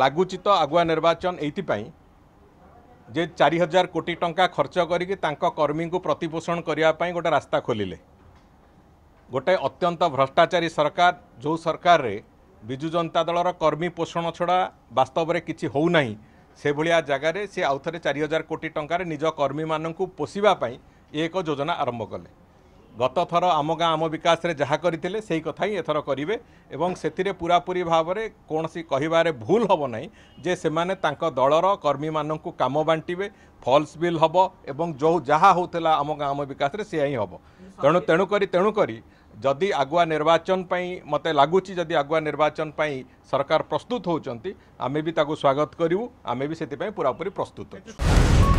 ଲାଗୁଛି ତ ଆଗୁଆ ନିର୍ବାଚନ ଏଇଥିପାଇଁ ଯେ ଚାରି ହଜାର କୋଟି ଟଙ୍କା ଖର୍ଚ୍ଚ କରିକି ତାଙ୍କ କର୍ମୀଙ୍କୁ ପ୍ରତିପୋଷଣ କରିବା ପାଇଁ ଗୋଟେ ରାସ୍ତା ଖୋଲିଲେ ଗୋଟେ ଅତ୍ୟନ୍ତ ଭ୍ରଷ୍ଟାଚାରୀ ସରକାର ଯେଉଁ ସରକାରରେ ବିଜୁ ଜନତା ଦଳର କର୍ମୀ ପୋଷଣ ଛଡ଼ା ବାସ୍ତବରେ କିଛି ହେଉନାହିଁ ସେଭଳିଆ ଜାଗାରେ ସେ ଆଉଥରେ ଚାରି ହଜାର କୋଟି ଟଙ୍କାରେ ନିଜ କର୍ମୀମାନଙ୍କୁ ପୋଷିବା ପାଇଁ ଏକ ଯୋଜନା ଆରମ୍ଭ କଲେ ଗତ ଥର ଆମ ଗାଁ ଆମ ବିକାଶରେ ଯାହା କରିଥିଲେ ସେହି କଥା ହିଁ ଏଥର କରିବେ ଏବଂ ସେଥିରେ ପୁରାପୁରି ଭାବରେ କୌଣସି କହିବାରେ ଭୁଲ ହେବ ନାହିଁ ଯେ ସେମାନେ ତାଙ୍କ ଦଳର କର୍ମୀମାନଙ୍କୁ କାମ ବାଣ୍ଟିବେ ଫଲ୍ସ ବିଲ୍ ହେବ ଏବଂ ଯେଉଁ ଯାହା ହେଉଥିଲା ଆମ ଗାଁ ଆମ ବିକାଶରେ ସେଇଆ ହିଁ ହେବ ତେଣୁ ତେଣୁକରି ତେଣୁକରି ଯଦି ଆଗୁଆ ନିର୍ବାଚନ ପାଇଁ ମୋତେ ଲାଗୁଛି ଯଦି ଆଗୁଆ ନିର୍ବାଚନ ପାଇଁ ସରକାର ପ୍ରସ୍ତୁତ ହେଉଛନ୍ତି ଆମେ ବି ତାକୁ ସ୍ୱାଗତ କରିବୁ ଆମେ ବି ସେଥିପାଇଁ ପୁରାପୁରି ପ୍ରସ୍ତୁତ ଅଛୁ